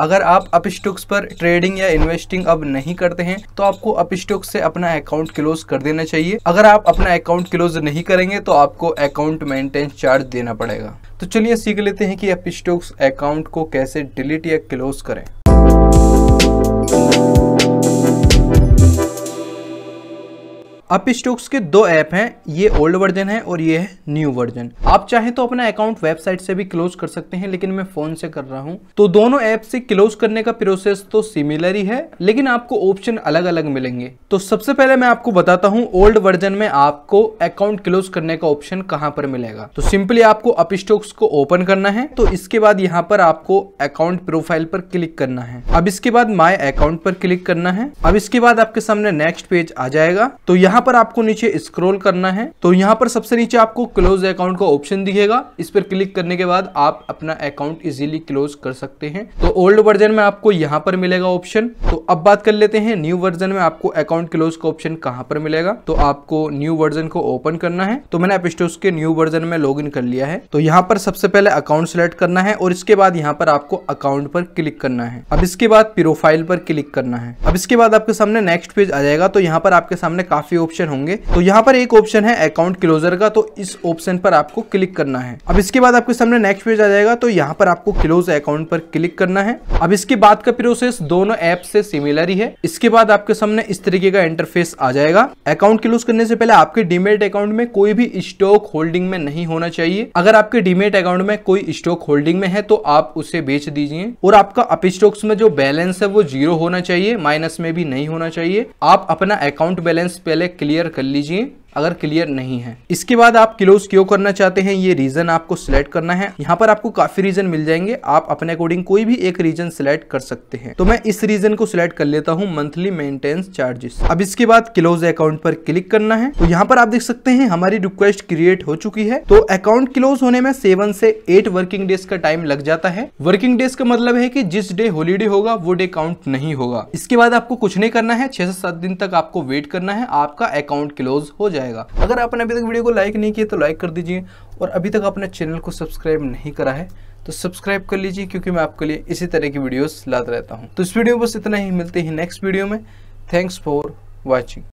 अगर आप अपस्टॉक्स पर ट्रेडिंग या इन्वेस्टिंग अब नहीं करते हैं तो आपको अपस्टॉक्स से अपना अकाउंट क्लोज कर देना चाहिए अगर आप अपना अकाउंट क्लोज नहीं करेंगे तो आपको अकाउंट मेंटेनेंस चार्ज देना पड़ेगा तो चलिए सीख लेते हैं कि अपस्टॉक्स अकाउंट को कैसे डिलीट या क्लोज करें अप स्टॉक्स के दो ऐप हैं ये ओल्ड वर्जन है और ये है न्यू वर्जन आप चाहें तो अपना अकाउंट वेबसाइट से भी क्लोज कर सकते हैं लेकिन मैं फोन से कर रहा हूँ तो दोनों ऐप से क्लोज करने का प्रोसेस तो सिमिलर ही है लेकिन आपको ऑप्शन अलग अलग मिलेंगे तो सबसे पहले मैं आपको बताता हूँ ओल्ड वर्जन में आपको अकाउंट क्लोज करने का ऑप्शन कहाँ पर मिलेगा तो सिंपली आपको अप स्टॉक्स को ओपन करना है तो इसके बाद यहाँ पर आपको अकाउंट प्रोफाइल पर क्लिक करना है अब इसके बाद माई अकाउंट पर क्लिक करना है अब इसके बाद आपके सामने नेक्स्ट पेज आ जाएगा तो यहाँ यहाँ पर आपको नीचे स्क्रॉल करना है तो यहाँ पर सबसे नीचे आपको क्लोज अकाउंट का ऑप्शन दिखेगा इस पर क्लिक करने के बाद आप अपना अकाउंट इजीली क्लोज कर सकते हैं तो ओल्ड वर्जन में आपको यहाँ पर मिलेगा ऑप्शन तो अब बात कर लेते हैं न्यू वर्जन में आपको अकाउंट क्लोज का ऑप्शन कहाँ पर मिलेगा तो आपको न्यू वर्जन को ओपन करना है तो मैंने एप स्टोर्स के न्यू वर्जन में लॉग कर लिया है तो यहाँ पर सबसे पहले अकाउंट सेलेक्ट करना है और इसके बाद यहाँ पर आपको अकाउंट पर क्लिक करना है अब इसके बाद प्रोफाइल पर क्लिक करना है अब इसके बाद आपके सामने नेक्स्ट पेज आ जाएगा तो यहाँ पर आपके सामने काफी ऑप्शन होंगे तो यहाँ पर एक ऑप्शन है अकाउंट क्लोजर का तो इस ऑप्शन पर आपको क्लिक करना है अब इसके बाद आपके सामने नेक्स्ट पेज आ जाएगा तो यहाँ पर आपको क्लोज अकाउंट पर क्लिक करना है अब इसके बाद का प्रोसेस दोनों ऐप से सिमिलर ही है इसके बाद आपके सामने इस तरीके का इंटरफेस आ जाएगा अकाउंट क्लोज करने से पहले आपके डीमेट अकाउंट में कोई भी स्टॉक होल्डिंग में नहीं होना चाहिए अगर आपके डीमेट अकाउंट में कोई स्टॉक होल्डिंग में है तो आप उसे बेच दीजिए और आपका अप स्टॉक्स में जो बैलेंस है वो जीरो होना चाहिए माइनस में भी नहीं होना चाहिए आप अपना अकाउंट बैलेंस पहले क्लियर कर लीजिए अगर क्लियर नहीं है इसके बाद आप क्लोज क्यों करना चाहते हैं ये रीजन आपको सिलेक्ट करना है यहाँ पर आपको काफी रीजन मिल जाएंगे आप अपने अकॉर्डिंग कोई भी एक रीजन सिलेक्ट कर सकते हैं तो मैं इस रीजन को सिलेक्ट कर लेता हूँ मंथली मेंटेनेंस चार्जेस अब इसके बाद क्लोज अकाउंट पर क्लिक करना है तो यहाँ पर आप देख सकते हैं हमारी रिक्वेस्ट क्रिएट हो चुकी है तो अकाउंट क्लोज होने में सेवन से एट वर्किंग डेज का टाइम लग जाता है वर्किंग डेज का मतलब है की जिस डे हॉलीडे होगा वो डे काउंट नहीं होगा इसके बाद आपको कुछ नहीं करना है छह से सात दिन तक आपको वेट करना है आपका अकाउंट क्लोज हो जाए जाएगा अगर आपने अभी तक वीडियो को लाइक नहीं किया तो लाइक कर दीजिए और अभी तक आपने चैनल को सब्सक्राइब नहीं करा है तो सब्सक्राइब कर लीजिए क्योंकि मैं आपके लिए इसी तरह की वीडियोस लाता रहता हूँ तो इस वीडियो में बस इतना ही मिलते हैं नेक्स्ट वीडियो में थैंक्स फॉर वॉचिंग